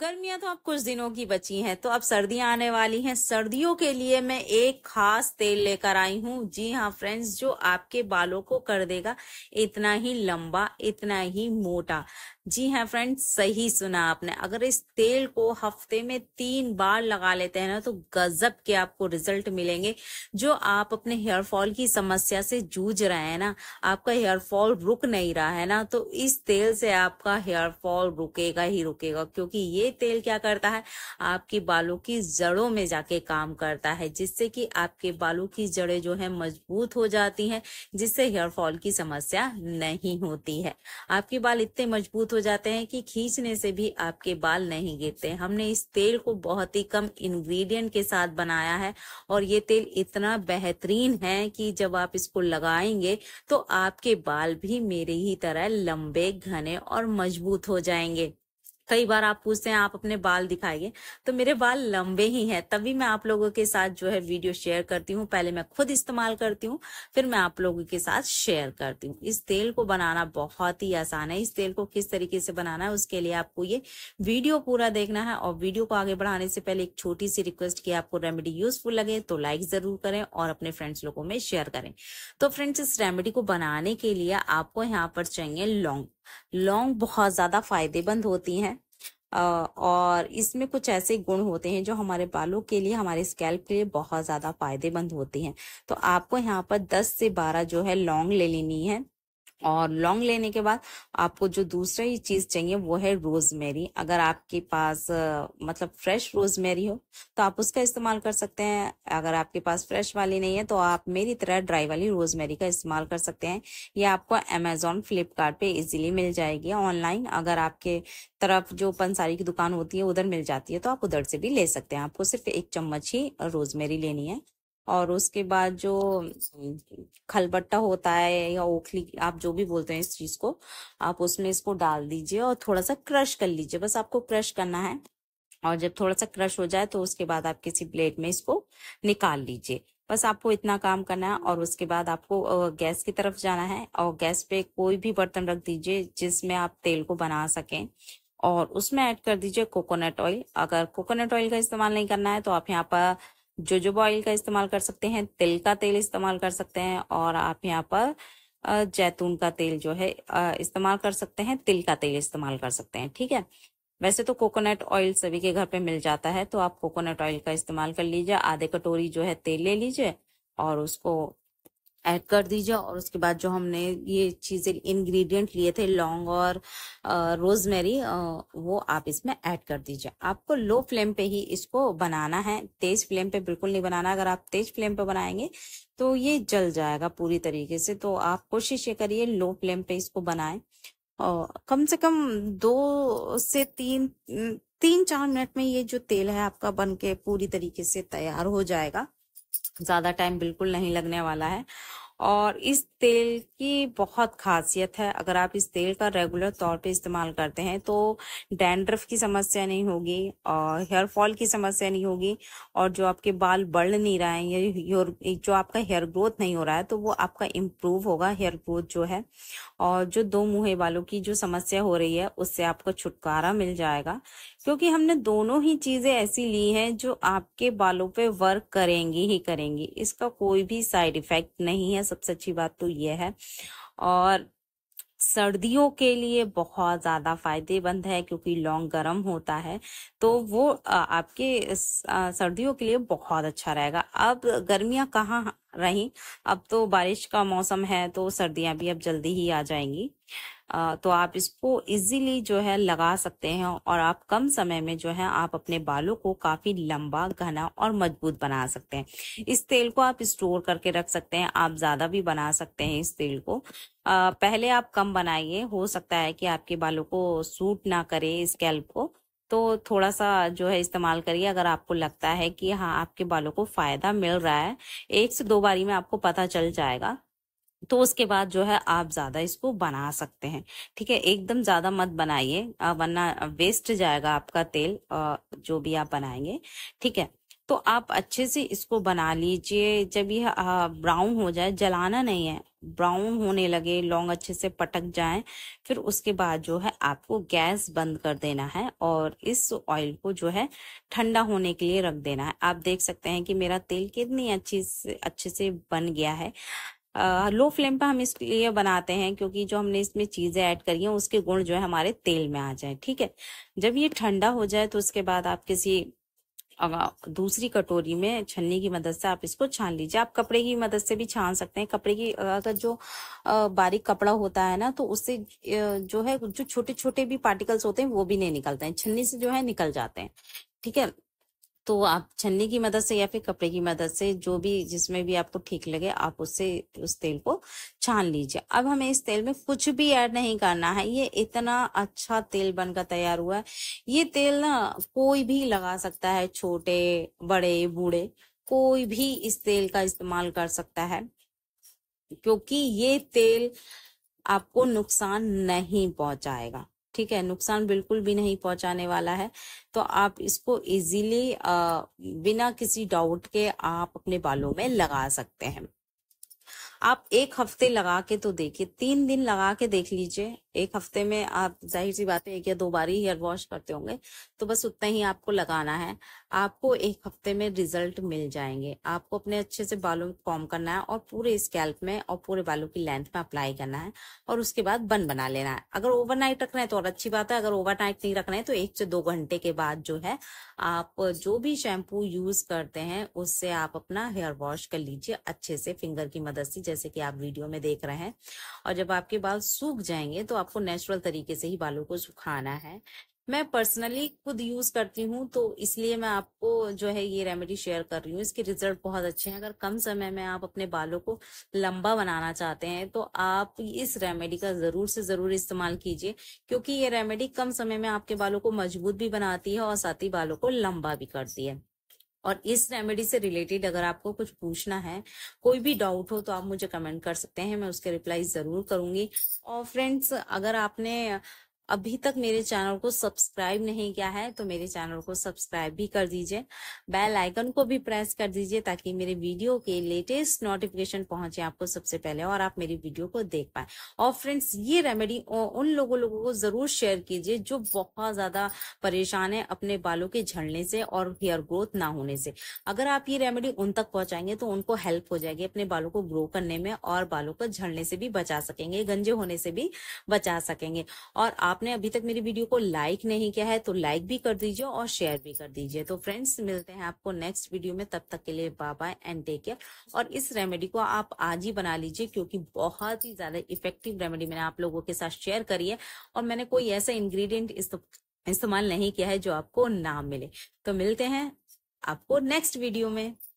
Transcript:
गर्मियां तो अब कुछ दिनों की बची हैं तो अब सर्दियां आने वाली हैं सर्दियों के लिए मैं एक खास तेल लेकर आई हूं जी हाँ फ्रेंड्स जो आपके बालों को कर देगा इतना ही लंबा इतना ही मोटा जी हाँ फ्रेंड्स सही सुना आपने अगर इस तेल को हफ्ते में तीन बार लगा लेते हैं ना तो गजब के आपको रिजल्ट मिलेंगे जो आप अपने हेयर फॉल की समस्या से जूझ रहे हैं ना आपका हेयर फॉल रुक नहीं रहा है ना तो इस तेल से आपका हेयर फॉल रुकेगा ही रुकेगा क्योंकि ये ये तेल क्या करता है आपकी बालों की जड़ों में जाके काम करता है जिससे कि आपके बालों की जड़ें जो है मजबूत हो जाती हैं जिससे हेयर फॉल की समस्या नहीं होती है आपके बाल इतने मजबूत हो जाते हैं कि खींचने से भी आपके बाल नहीं गिरते हमने इस तेल को बहुत ही कम इंग्रेडिएंट के साथ बनाया है और ये तेल इतना बेहतरीन है कि जब आप इसको लगाएंगे तो आपके बाल भी मेरे ही तरह लंबे घने और मजबूत हो जाएंगे कई बार आप पूछते हैं आप अपने बाल दिखाइए तो मेरे बाल लंबे ही हैं तभी मैं आप लोगों के साथ जो है वीडियो शेयर करती हूँ पहले मैं खुद इस्तेमाल करती हूँ फिर मैं आप लोगों के साथ शेयर करती हूँ इस तेल को बनाना बहुत ही आसान है इस तेल को किस तरीके से बनाना है उसके लिए आपको ये वीडियो पूरा देखना है और वीडियो को आगे बढ़ाने से पहले एक छोटी सी रिक्वेस्ट की आपको रेमेडी यूजफुल लगे तो लाइक जरूर करें और अपने फ्रेंड्स लोगों में शेयर करें तो फ्रेंड्स इस रेमेडी को बनाने के लिए आपको यहाँ पर चाहिए लौंग लौंग बहुत ज़्यादा फायदेमंद होती हैं और इसमें कुछ ऐसे गुण होते हैं जो हमारे बालों के लिए हमारे स्कैल्प के लिए बहुत ज़्यादा फायदेमंद होती हैं तो आपको यहाँ पर 10 से 12 जो है लौंग ले लेनी है और लॉन्ग लेने के बाद आपको जो दूसरा ही चीज़ चाहिए वो है रोजमेरी अगर आपके पास मतलब फ्रेश रोजमेरी हो तो आप उसका इस्तेमाल कर सकते हैं अगर आपके पास फ्रेश वाली नहीं है तो आप मेरी तरह ड्राई वाली रोजमेरी का इस्तेमाल कर सकते हैं ये आपको अमेजोन फ्लिपकार्ट पे इजीली मिल जाएगी ऑनलाइन अगर आपके तरफ जो पंसारी की दुकान होती है उधर मिल जाती है तो आप उधर से भी ले सकते हैं आपको सिर्फ एक चम्मच ही रोजमेरी लेनी है और उसके बाद जो खलबट्टा होता है या ओखली आप जो भी बोलते हैं इस चीज को आप उसमें इसको डाल दीजिए और थोड़ा सा क्रश कर लीजिए बस आपको क्रश करना है और जब थोड़ा सा क्रश हो जाए तो उसके बाद आप किसी प्लेट में इसको निकाल लीजिए बस आपको इतना काम करना है और उसके बाद आपको गैस की तरफ जाना है और गैस पे कोई भी बर्तन रख दीजिए जिसमें आप तेल को बना सकें और उसमें ऐड कर दीजिए कोकोनट ऑयल अगर कोकोनट ऑयल का इस्तेमाल नहीं करना है तो आप यहाँ पर जोजोबा ऑयल का इस्तेमाल कर सकते हैं तिल का तेल इस्तेमाल कर सकते हैं और आप यहाँ पर जैतून का तेल जो है इस्तेमाल कर सकते हैं तिल का तेल इस्तेमाल कर सकते हैं ठीक है वैसे तो कोकोनट ऑयल सभी के घर पे मिल जाता है तो आप कोकोनट ऑयल का इस्तेमाल कर लीजिए आधे कटोरी जो है तेल ले लीजिए और उसको ऐड कर दीजिए और उसके बाद जो हमने ये चीज़ें इंग्रेडिएंट लिए थे लौंग और रोजमेरी वो आप इसमें ऐड कर दीजिए आपको लो फ्लेम पे ही इसको बनाना है तेज फ्लेम पे बिल्कुल नहीं बनाना अगर आप तेज फ्लेम पे बनाएंगे तो ये जल जाएगा पूरी तरीके से तो आप कोशिश ये करिए लो फ्लेम पे इसको बनाए और कम से कम दो से तीन तीन चार मिनट में ये जो तेल है आपका बन के पूरी तरीके से तैयार हो जाएगा ज़्यादा टाइम बिल्कुल नहीं लगने वाला है और इस तेल की बहुत खासियत है अगर आप इस तेल का रेगुलर तौर पे इस्तेमाल करते हैं तो डैंड्रफ की समस्या नहीं होगी और हेयर फॉल की समस्या नहीं होगी और जो आपके बाल बढ़ नहीं हैं है जो आपका हेयर ग्रोथ नहीं हो रहा है तो वो आपका इम्प्रूव होगा हेयर ग्रोथ जो है और जो दो मुहे वालों की जो समस्या हो रही है उससे आपको छुटकारा मिल जाएगा क्योंकि हमने दोनों ही चीजें ऐसी ली हैं जो आपके बालों पे वर्क करेंगी ही करेंगी इसका कोई भी साइड इफेक्ट नहीं है सबसे अच्छी बात तो यह है और सर्दियों के लिए बहुत ज़्यादा फायदेमंद है क्योंकि लौंग गर्म होता है तो वो आपके सर्दियों के लिए बहुत अच्छा रहेगा अब गर्मियां कहाँ रही अब तो बारिश का मौसम है तो सर्दियां भी अब जल्दी ही आ जाएंगी तो आप इसको इजीली जो है लगा सकते हैं और आप कम समय में जो है आप अपने बालों को काफ़ी लंबा घना और मजबूत बना सकते हैं इस तेल को आप स्टोर करके रख सकते हैं आप ज़्यादा भी बना सकते हैं इस तेल को आ, पहले आप कम बनाइए हो सकता है कि आपके बालों को सूट ना करे स्कैल्प को तो थोड़ा सा जो है इस्तेमाल करिए अगर आपको लगता है कि हाँ आपके बालों को फायदा मिल रहा है एक से दो बारी में आपको पता चल जाएगा तो उसके बाद जो है आप ज़्यादा इसको बना सकते हैं ठीक है एकदम ज़्यादा मत बनाइए वरना वेस्ट जाएगा आपका तेल जो भी आप बनाएंगे ठीक है तो आप अच्छे से इसको बना लीजिए जब यह ब्राउन हो जाए जलाना नहीं है ब्राउन होने लगे लौंग अच्छे से पटक जाए फिर उसके बाद जो है आपको गैस बंद कर देना है और इस ऑयल को जो है ठंडा होने के लिए रख देना है आप देख सकते हैं कि मेरा तेल कितनी अच्छी से अच्छे से बन गया है लो फ्लेम पर हम इसलिए बनाते हैं क्योंकि जो हमने इसमें चीज़ें ऐड करी हैं उसके गुण जो है हमारे तेल में आ जाए ठीक है जब ये ठंडा हो जाए तो उसके बाद आप किसी दूसरी कटोरी में छन्नी की मदद से आप इसको छान लीजिए आप कपड़े की मदद से भी छान सकते हैं कपड़े की अगर जो बारीक कपड़ा होता है ना तो उससे जो है जो छोटे छोटे भी पार्टिकल्स होते हैं वो भी नहीं निकलते हैं छन्नी से जो है निकल जाते हैं ठीक है तो आप छन्नी की मदद से या फिर कपड़े की मदद से जो भी जिसमें भी आपको ठीक लगे आप उससे उस तेल को छान लीजिए अब हमें इस तेल में कुछ भी ऐड नहीं करना है ये इतना अच्छा तेल बनकर तैयार हुआ है ये तेल ना कोई भी लगा सकता है छोटे बड़े बूढ़े कोई भी इस तेल का इस्तेमाल कर सकता है क्योंकि ये तेल आपको नुकसान नहीं पहुंचाएगा ठीक है नुकसान बिल्कुल भी नहीं पहुंचाने वाला है तो आप इसको इजीली बिना किसी डाउट के आप अपने बालों में लगा सकते हैं आप एक हफ्ते लगा के तो देखिए तीन दिन लगा के देख लीजिए एक हफ्ते में आप जाहिर सी बात है एक या दो बार ही हेयर वॉश करते होंगे तो बस उतना ही आपको लगाना है आपको एक हफ्ते में रिजल्ट मिल जाएंगे आपको अपने अच्छे से बालों को कॉम करना है और पूरे स्कैल्प में और पूरे बालों की लेंथ में अप्लाई करना है और उसके बाद बन बना लेना है अगर ओवरनाइट रखना है तो और अच्छी बात है अगर ओवरनाइट नहीं रखना है तो एक से दो घंटे के बाद जो है आप जो भी शैम्पू यूज करते हैं उससे आप अपना हेयर वॉश कर लीजिए अच्छे से फिंगर की मदद से जैसे कि आप वीडियो में देख रहे हैं और जब आपके बाल सूख जाएंगे तो आपको नेचुरल तरीके से ही बालों को सुखाना है मैं पर्सनली खुद यूज करती हूँ तो इसलिए मैं आपको जो है ये रेमेडी शेयर कर रही हूँ इसके रिजल्ट बहुत अच्छे हैं अगर कम समय में आप अपने बालों को लंबा बनाना चाहते हैं तो आप इस रेमेडी का जरूर से जरूर इस्तेमाल कीजिए क्योंकि ये रेमेडी कम समय में आपके बालों को मजबूत भी बनाती है और साथ ही बालों को लंबा भी करती है और इस रेमेडी से रिलेटेड अगर आपको कुछ पूछना है कोई भी डाउट हो तो आप मुझे कमेंट कर सकते हैं मैं उसके रिप्लाई ज़रूर करूंगी और फ्रेंड्स अगर आपने अभी तक मेरे चैनल को सब्सक्राइब नहीं किया है तो मेरे चैनल को सब्सक्राइब भी कर दीजिए बेल आइकन को भी प्रेस कर दीजिए ताकि मेरे वीडियो के लेटेस्ट नोटिफिकेशन पहुंचे आपको सबसे पहले और आप मेरी वीडियो को देख पाए और फ्रेंड्स ये रेमेडी उन लोगों लोगों को जरूर शेयर कीजिए जो बहुत ज्यादा परेशान है अपने बालों के झड़ने से और हेयर ग्रोथ ना होने से अगर आप ये रेमेडी उन तक पहुंचाएंगे तो उनको हेल्प हो जाएगी अपने बालों को ग्रो करने में और बालों को झड़ने से भी बचा सकेंगे गंजे होने से भी बचा सकेंगे और आप आपने अभी तक मेरी वीडियो को लाइक नहीं किया है तो लाइक भी कर दीजिए और शेयर भी कर दीजिए तो फ्रेंड्स मिलते हैं आपको नेक्स्ट वीडियो में तब तक के लिए bye bye and take care और इस रेमेडी को आप आज ही बना लीजिए क्योंकि बहुत ही ज्यादा इफेक्टिव रेमेडी मैंने आप लोगों के साथ शेयर करी है और मैंने कोई ऐसा इन्ग्रीडियंट इस्तेमाल नहीं किया है जो आपको ना मिले तो मिलते हैं आपको नेक्स्ट वीडियो में